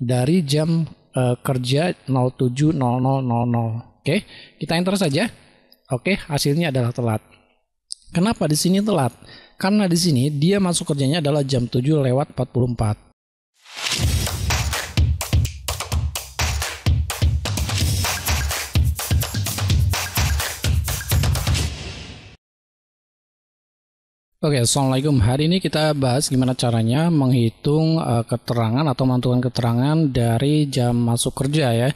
dari jam uh, kerja 07.00.00. Oke, kita enter saja. Oke, hasilnya adalah telat. Kenapa di sini telat? Karena di sini dia masuk kerjanya adalah jam 7 lewat 44. Oke, okay, assalamualaikum. Hari ini kita bahas gimana caranya menghitung uh, keterangan atau menentukan keterangan dari jam masuk kerja ya.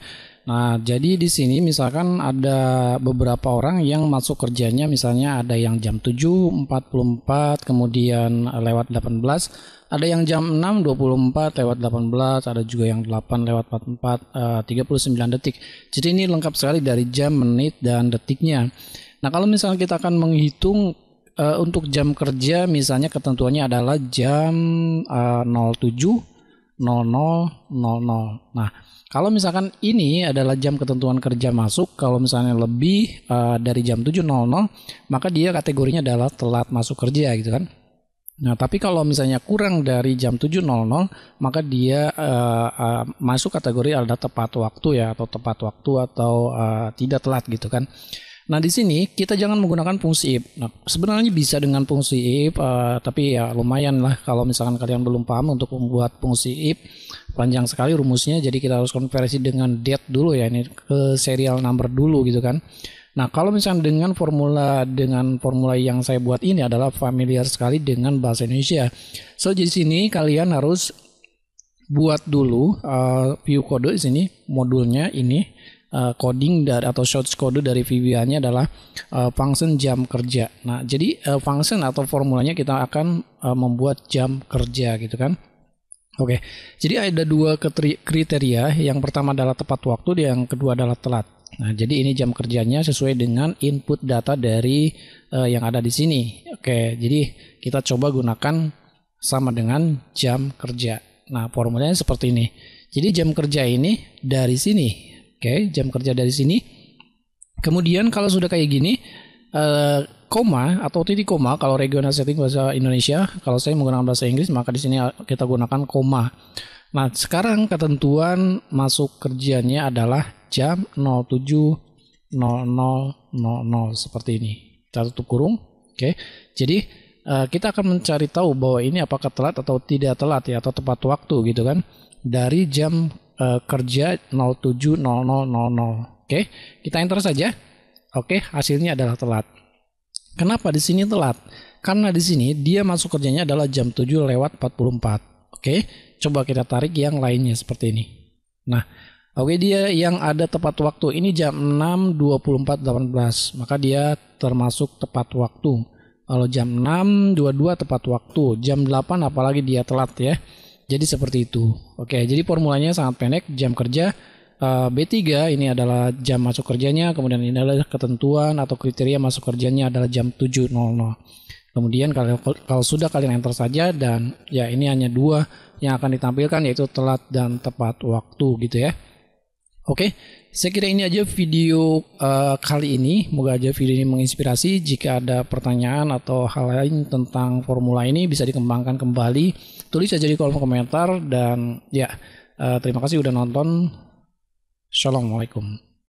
Nah, jadi di sini misalkan ada beberapa orang yang masuk kerjanya misalnya ada yang jam 7.44 kemudian eh, lewat 18, ada yang jam 6.24 lewat 18, ada juga yang 8 lewat 44 uh, 39 detik. Jadi ini lengkap sekali dari jam, menit dan detiknya. Nah, kalau misalnya kita akan menghitung uh, untuk jam kerja misalnya ketentuannya adalah jam uh, 07 00 00. Nah, kalau misalkan ini adalah jam ketentuan kerja masuk, kalau misalnya lebih uh, dari jam 7.00, maka dia kategorinya adalah telat masuk kerja gitu kan. Nah, tapi kalau misalnya kurang dari jam 7.00, maka dia uh, uh, masuk kategori ada tepat waktu ya atau tepat waktu atau uh, tidak telat gitu kan. Nah di sini kita jangan menggunakan fungsi if. Nah, sebenarnya bisa dengan fungsi if, uh, eh, tapi ya lumayan lah kalau misalkan kalian belum paham untuk membuat fungsi if panjang sekali rumusnya. Jadi kita harus konversi dengan date dulu ya ini ke serial number dulu gitu kan. Nah kalau misalkan dengan formula dengan formula yang saya buat ini adalah familiar sekali dengan bahasa Indonesia. So di sini kalian harus buat dulu uh, view kode di sini modulnya ini uh, coding dari atau short code dari VBA-nya adalah uh, function jam kerja. Nah, jadi uh, function atau formulanya kita akan uh, membuat jam kerja gitu kan. Oke, jadi ada dua kriteria. Yang pertama adalah tepat waktu, yang kedua adalah telat. Nah, jadi ini jam kerjanya sesuai dengan input data dari uh, yang ada di sini. Oke, jadi kita coba gunakan sama dengan jam kerja. Nah, formulanya seperti ini. Jadi jam kerja ini dari sini Oke, jam kerja dari sini. Kemudian kalau sudah kayak gini, uh, koma atau titik koma kalau regional setting bahasa Indonesia, kalau saya menggunakan bahasa Inggris maka di sini eh, kita gunakan koma. Nah, sekarang ketentuan masuk kerjanya adalah jam 07.00.00 seperti ini. Kita tutup kurung. Oke. Jadi uh, kita akan mencari tahu bahwa ini apakah telat atau tidak telat ya atau tepat waktu gitu kan dari jam uh, kerja 070000. Oke, okay? kita enter saja. Oke, okay, hasilnya adalah telat. Kenapa di sini telat? Karena di sini dia masuk kerjanya adalah jam 7 lewat 44. Oke, okay? coba kita tarik yang lainnya seperti ini. Nah, oke okay, dia yang ada tepat waktu ini jam 6.24.18, maka dia termasuk tepat waktu. Kalau jam 6.22 tepat waktu, jam 8 apalagi dia telat ya. Jadi seperti itu. Oke, jadi formulanya sangat pendek, jam kerja eh, B3 ini adalah jam masuk kerjanya, kemudian ini adalah ketentuan atau kriteria masuk kerjanya adalah jam 7.00. Kemudian kalau, kalau sudah kalian enter saja dan ya ini hanya dua yang akan ditampilkan yaitu telat dan tepat waktu gitu ya. Oke, okay? saya kira ini aja video uh, kali ini. Moga aja video ini menginspirasi. Jika ada pertanyaan atau hal lain tentang formula ini bisa dikembangkan kembali. Tulis aja di kolom komentar dan ya, uh, terima kasih udah nonton. Assalamualaikum.